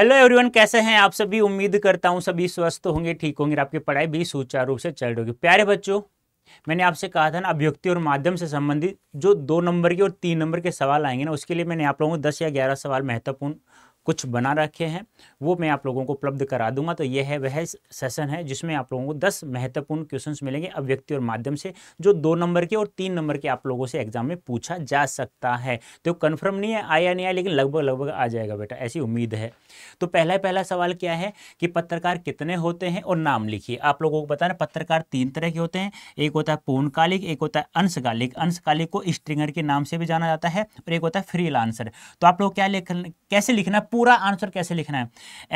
hello everyone कैसे हैं आप सभी उम्मीद करता हूं सभी स्वस्थ होंगे ठीक होंगे आपकी पढ़ाई भी सुचारू रूप से चल रही होगी प्यारे बच्चों मैंने आपसे कहा था ना अभिव्यक्ति और माध्यम से संबंधित जो दो नंबर के और तीन नंबर के सवाल आएंगे ना उसके लिए मैंने आप लोगों को दस या ग्यारह सवाल महत्वपूर्ण कुछ बना रखे हैं वो मैं आप लोगों को उपलब्ध करा दूंगा तो यह है वह सेशन है जिसमें आप लोगों को दस महत्वपूर्ण क्वेश्चन मिलेंगे अभ्यक्ति और माध्यम से जो दो नंबर के और तीन नंबर के आप लोगों से एग्जाम में पूछा जा सकता है तो कन्फर्म नहीं है आया नहीं आया लेकिन लगभग लगभग आ जाएगा बेटा ऐसी उम्मीद है तो पहला पहला सवाल क्या है कि पत्रकार कितने होते हैं और नाम लिखिए आप लोगों को बताना पत्रकार तीन तरह के होते हैं एक होता है पूर्णकालिक एक होता है अंशकालिक अंशकालिक को स्ट्रिंगर के नाम से भी जाना जाता है और एक होता है फ्री तो आप लोग क्या लिख कैसे लिखना पूरा आंसर कैसे लिखना है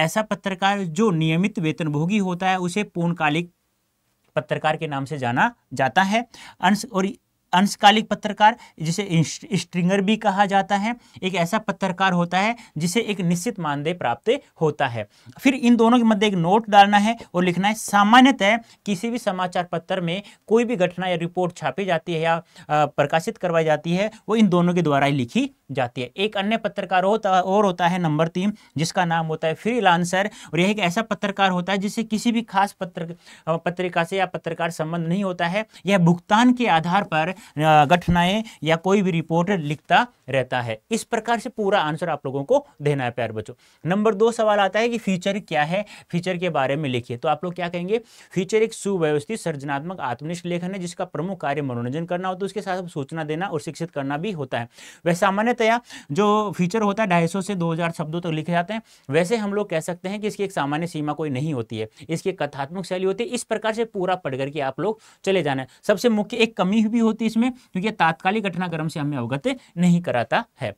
ऐसा पत्रकार जो नियमित वेतनभोगी होता है उसे पूर्णकालिक पत्रकार के नाम से जाना जाता है अंश और अंशकालिक पत्रकार जिसे स्ट्रिंगर भी कहा जाता है एक ऐसा पत्रकार होता है जिसे एक निश्चित मानदेय प्राप्त होता है फिर इन दोनों के मध्य एक नोट डालना है और लिखना है सामान्यतः किसी भी समाचार पत्र में कोई भी घटना या रिपोर्ट छापी जाती है या प्रकाशित करवाई जाती है वो इन दोनों के द्वारा ही लिखी जाती है एक अन्य पत्रकार होता और होता है नंबर तीन जिसका नाम होता है फ्रीलांसर और यह एक ऐसा पत्रकार होता है जिसे किसी भी खास पत्र पत्रिका से या पत्रकार संबंध नहीं होता है यह भुगतान के आधार पर घटनाएं या कोई भी रिपोर्ट लिखता रहता है इस प्रकार से पूरा आंसर आप लोगों को देना है प्यार बच्चों नंबर दो सवाल आता है कि फीचर क्या है फीचर के बारे में लिखिए तो आप लोग क्या कहेंगे फीचर एक सुव्यवस्थित सर्जनात्मक आत्मनिष्ठ लेखन है जिसका प्रमुख कार्य मनोरंजन करना होता है उसके साथ सूचना देना और शिक्षित करना भी होता है वह सामान्यतया जो फीचर होता है ढाई से दो शब्दों तक लिखे जाते हैं वैसे हम लोग कह सकते हैं कि इसकी एक सामान्य सीमा कोई नहीं होती है इसकी कथात्मक शैली होती है इस प्रकार से पूरा पढ़कर के आप लोग चले जाना है सबसे मुख्य एक कमी भी होती है केस में क्योंकि तात्कालिक घटनाक्रम से हमें अवगत नहीं कराता है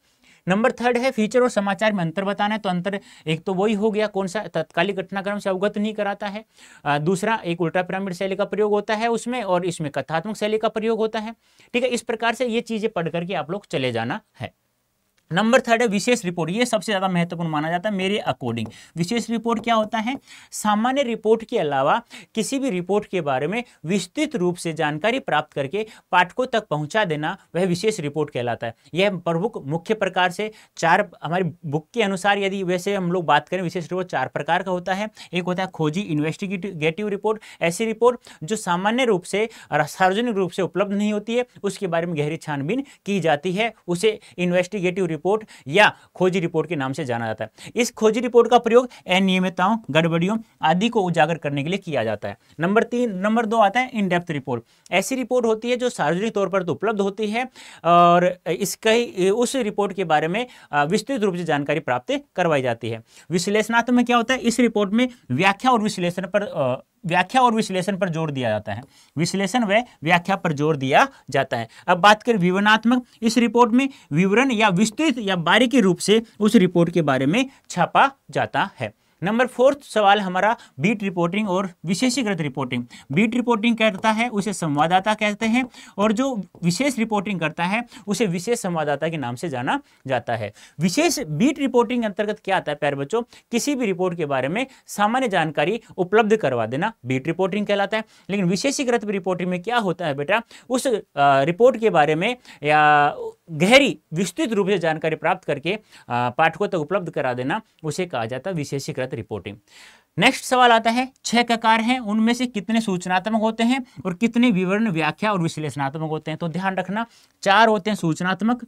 नंबर थर्ड है फीचर और समाचार में अंतर बताना है तो अंतर एक तो वही हो गया कौन सा तत्कालिक घटनाक्रम से अवगत नहीं कराता है आ, दूसरा एक उल्टा पिरामिड शैली का प्रयोग होता है उसमें और इसमें कथात्मक शैली का प्रयोग होता है ठीक है इस प्रकार से ये चीज़ें पढ़ करके आप लोग चले जाना है नंबर थर्ड है विशेष रिपोर्ट ये सबसे ज़्यादा महत्वपूर्ण माना जाता है मेरे अकॉर्डिंग विशेष रिपोर्ट क्या होता है सामान्य रिपोर्ट के अलावा किसी भी रिपोर्ट के बारे में विस्तृत रूप से जानकारी प्राप्त करके पाठकों तक पहुंचा देना वह विशेष रिपोर्ट कहलाता है यह प्रमुख मुख्य प्रकार से चार हमारी बुक के अनुसार यदि वैसे हम लोग बात करें विशेष रिपोर्ट चार प्रकार का होता है एक होता है खोजी इन्वेस्टिगेटिव रिपोर्ट ऐसी रिपोर्ट जो सामान्य रूप से सार्वजनिक रूप से उपलब्ध नहीं होती है उसके बारे में गहरी छानबीन की जाती है उसे इन्वेस्टिगेटिव रिपोर्ट या खोजी रिपोर्ट के नाम से जाना जाता है इस खोजी रिपोर्ट का प्रयोग अनियमितताओं गड़बड़ियों आदि को उजागर करने के लिए किया जाता है नंबर तीन नंबर दो आता है इन डेप्थ रिपोर्ट ऐसी रिपोर्ट होती है जो सार्वजनिक तौर पर तो उपलब्ध होती है और इसके उस रिपोर्ट के बारे में विस्तृत रूप से जानकारी प्राप्त करवाई जाती है विश्लेषणात्मक क्या होता है इस रिपोर्ट में व्याख्या और विश्लेषण पर व्याख्या और विश्लेषण पर जोर दिया जाता है विश्लेषण व व्याख्या पर जोर दिया जाता है अब बात करें विवरणात्मक इस रिपोर्ट में विवरण या विस्तृत या बारीकी रूप से उस रिपोर्ट के बारे में छापा जाता है नंबर फोर्थ सवाल हमारा बीट रिपोर्टिंग और विशेषीकृत रिपोर्टिंग बीट रिपोर्टिंग कहता है उसे संवाददाता कहते हैं और जो विशेष रिपोर्टिंग करता है उसे विशेष संवाददाता के नाम से जाना जाता है विशेष बीट रिपोर्टिंग अंतर्गत क्या आता है पैर बच्चों किसी भी रिपोर्ट के बारे में सामान्य जानकारी उपलब्ध करवा देना बीट रिपोर्टिंग कहलाता है लेकिन विशेषीकृत रिपोर्टिंग में क्या होता है बेटा उस रिपोर्ट के बारे में या गहरी विस्तृत रूप से जानकारी प्राप्त करके पाठकों तक तो उपलब्ध करा देना उसे कहा जाता है विशेषीकृत रिपोर्टिंग नेक्स्ट सवाल आता है छह ककार हैं उनमें से कितने सूचनात्मक होते हैं और कितने विवरण व्याख्या और विश्लेषणात्मक होते हैं तो ध्यान रखना चार होते हैं सूचनात्मक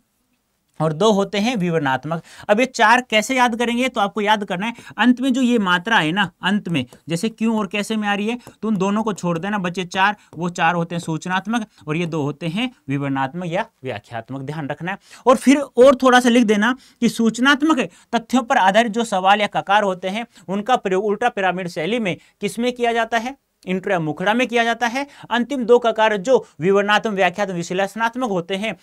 और दो होते हैं विवरणात्मक अब ये चार कैसे याद करेंगे तो आपको याद करना है अंत में जो ये मात्रा है ना अंत में जैसे क्यों और कैसे में आ रही है तो उन दोनों को छोड़ देना बचे चार वो चार होते हैं सूचनात्मक और ये दो होते हैं विवरणात्मक या व्याख्यात्मक ध्यान रखना है और फिर और थोड़ा सा लिख देना कि सूचनात्मक तथ्यों पर आधारित जो सवाल या ककार होते हैं उनका प्रयोग उल्टा पिरामिड शैली में किसमें किया जाता है इंट्रा मुखड़ा में किया जाता है अंतिम दो ककार जो विवरणात्मक व्याख्यात्मक विश्लेषणात्मक होते हैं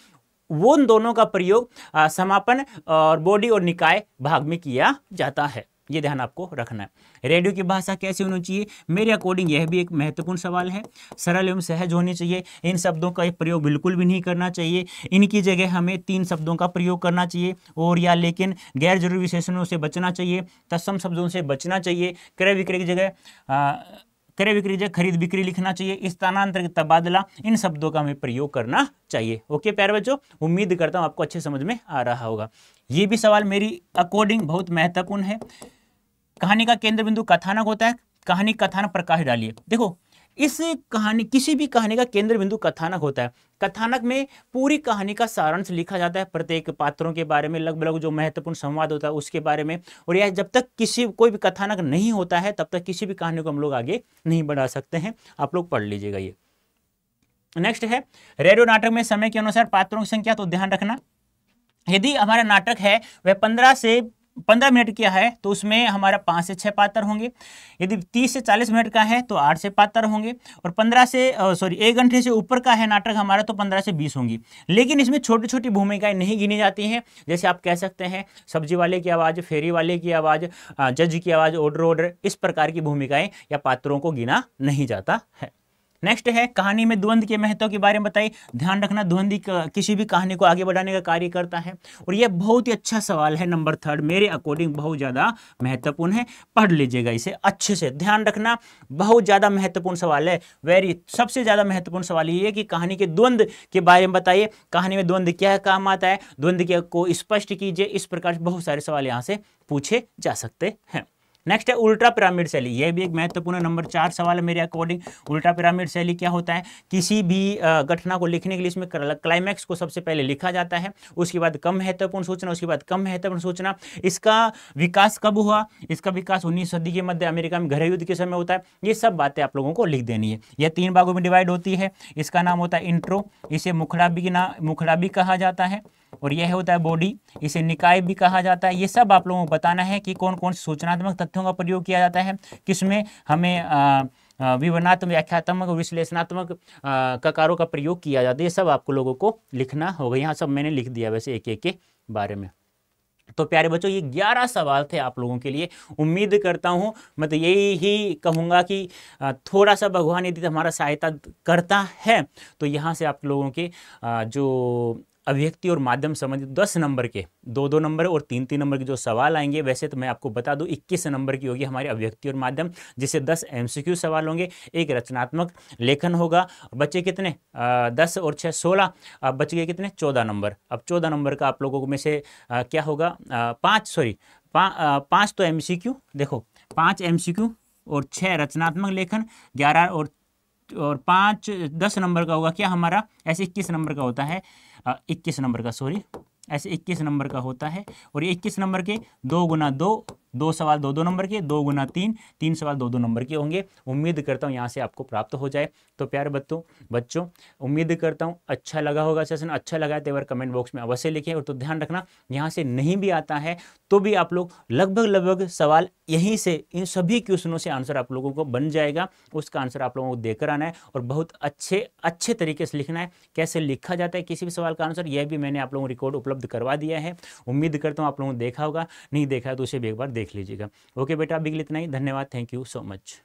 वो उन दोनों का प्रयोग समापन और बॉडी और निकाय भाग में किया जाता है ये ध्यान आपको रखना है रेडियो की भाषा कैसे होनी चाहिए मेरे अकॉर्डिंग यह भी एक महत्वपूर्ण सवाल है सरल एवं सहज होनी चाहिए इन शब्दों का प्रयोग बिल्कुल भी नहीं करना चाहिए इनकी जगह हमें तीन शब्दों का प्रयोग करना चाहिए और या लेकिन गैर जरूरी विशेषणों से बचना चाहिए तस्म शब्दों से बचना चाहिए क्रय विक्रय की जगह क्रय विक्रय खरीद बिक्री लिखना चाहिए स्थानांतरित तबादला इन शब्दों का हमें प्रयोग करना चाहिए ओके प्यारे बच्चों उम्मीद करता हूँ आपको अच्छे समझ में आ रहा होगा ये भी सवाल मेरी अकॉर्डिंग बहुत महत्वपूर्ण है कहानी का केंद्र बिंदु कथानक होता है कहानी कथानक प्रकाश डालिए देखो इस कहानी किसी भी कहानी का केंद्र बिंदु कथानक होता है कथानक में पूरी कहानी का सारांश लिखा जाता है प्रत्येक पात्रों के बारे में लगभग जो महत्वपूर्ण संवाद होता है उसके बारे में और यह जब तक किसी कोई भी कथानक नहीं होता है तब तक किसी भी कहानी को हम लोग आगे नहीं बढ़ा सकते हैं आप लोग पढ़ लीजिएगा ये नेक्स्ट है रेडियो नाटक में समय के अनुसार पात्रों की संख्या तो ध्यान रखना यदि हमारा नाटक है वह पंद्रह से पंद्रह मिनट किया है तो उसमें हमारा पाँच से छः पात्र होंगे यदि तीस से चालीस मिनट का है तो आठ से पात्र होंगे और पंद्रह से सॉरी एक घंटे से ऊपर का है नाटक हमारा तो पंद्रह से बीस होंगी लेकिन इसमें छोटी छोटी भूमिकाएं नहीं गिनी जाती हैं जैसे आप कह सकते हैं सब्जी वाले की आवाज़ फेरी वाले की आवाज़ जज की आवाज़ ऑर्डर ऑर्डर इस प्रकार की भूमिकाएँ या पात्रों को गिना नहीं जाता है नेक्स्ट है कहानी में द्वंद्व के महत्व के बारे में बताइए ध्यान रखना द्वंद्व किसी भी कहानी को आगे बढ़ाने का कार्य करता है और यह बहुत ही अच्छा सवाल है नंबर थर्ड मेरे अकॉर्डिंग बहुत ज़्यादा महत्वपूर्ण है पढ़ लीजिएगा इसे अच्छे से ध्यान रखना बहुत ज़्यादा महत्वपूर्ण सवाल है वेरी सबसे ज़्यादा महत्वपूर्ण सवाल ये है कि कहानी के द्वंद्व के बारे में बताइए कहानी में द्वंद्व क्या काम आता है द्वंद्व को स्पष्ट कीजिए इस प्रकार बहुत सारे सवाल यहाँ से पूछे जा सकते हैं नेक्स्ट है उल्टा पिरामिड शैली यह भी एक महत्वपूर्ण नंबर चार सवाल है मेरे अकॉर्डिंग उल्टा पिरामिड शैली क्या होता है किसी भी घटना को लिखने के लिए इसमें क्लाइमैक्स को सबसे पहले लिखा जाता है उसके बाद कम महत्वपूर्ण सूचना उसके बाद कम महत्वपूर्ण सूचना इसका विकास कब हुआ इसका विकास उन्नीस सदी के मध्य अमेरिका में घरेलू युद्ध के समय होता है ये सब बातें आप लोगों को लिख देनी है यह तीन भागों में डिवाइड होती है इसका नाम होता है इंट्रो इसे मुखड़ा भी मुखड़ा भी कहा जाता है और यह होता है बॉडी इसे निकाय भी कहा जाता है ये सब आप लोगों को बताना है कि कौन कौन से सूचनात्मक तथ्यों का प्रयोग किया जाता है किसमें हमें विवरणात्मक व्याख्यात्मक और विश्लेषणात्मक ककारों का प्रयोग किया जाता है ये सब आपको लोगों को लिखना होगा यहाँ सब मैंने लिख दिया वैसे एक एक के बारे में तो प्यारे बच्चों ये 11 सवाल थे आप लोगों के लिए उम्मीद करता हूँ मैं तो यही ही कहूँगा कि थोड़ा सा भगवान यदि हमारा सहायता करता है तो यहाँ से आप लोगों के जो अभिव्यक्ति और माध्यम संबंधित दस नंबर के दो दो नंबर और तीन तीन नंबर के जो सवाल आएंगे वैसे तो मैं आपको बता दूं इक्कीस नंबर की होगी हमारी अभिव्यक्ति और माध्यम जिसे दस एमसीक्यू सवाल होंगे एक रचनात्मक लेखन होगा बच्चे कितने आ, दस और छः सोलह अब बच गए कितने चौदह नंबर अब चौदह नंबर का आप लोगों में से आ, क्या होगा पाँच सॉरी पाँच तो एम देखो पाँच एम और छः रचनात्मक लेखन ग्यारह और और पाँच दस नंबर का होगा क्या हमारा ऐसे इक्कीस नंबर का होता है इक्कीस नंबर का सॉरी ऐसे इक्कीस नंबर का होता है और ये इक्कीस नंबर के दो गुना दो दो सवाल दो दो नंबर के दो गुना तीन तीन सवाल दो दो नंबर के होंगे उम्मीद करता हूँ यहाँ से आपको प्राप्त हो जाए तो प्यारे बच्चों बच्चों उम्मीद करता हूँ अच्छा लगा होगा सेशन अच्छा लगा तो एक बार कमेंट बॉक्स में अवश्य लिखे और तो ध्यान रखना यहाँ से नहीं भी आता है तो भी आप लोग लगभग लगभग सवाल यहीं से इन सभी क्वेश्चनों से आंसर आप लोगों को बन जाएगा उसका आंसर आप लोगों को देकर आना है और बहुत अच्छे अच्छे तरीके से लिखना है कैसे लिखा जाता है किसी भी सवाल का आंसर यह भी मैंने आप लोगों को रिकॉर्ड उपलब्ध करवा दिया है उम्मीद करता हूँ आप लोगों ने देखा होगा नहीं देखा है तो उसे भी एक बार देख देख लीजिएगा ओके बेटा अभी के लिए इतना ही धन्यवाद थैंक यू सो मच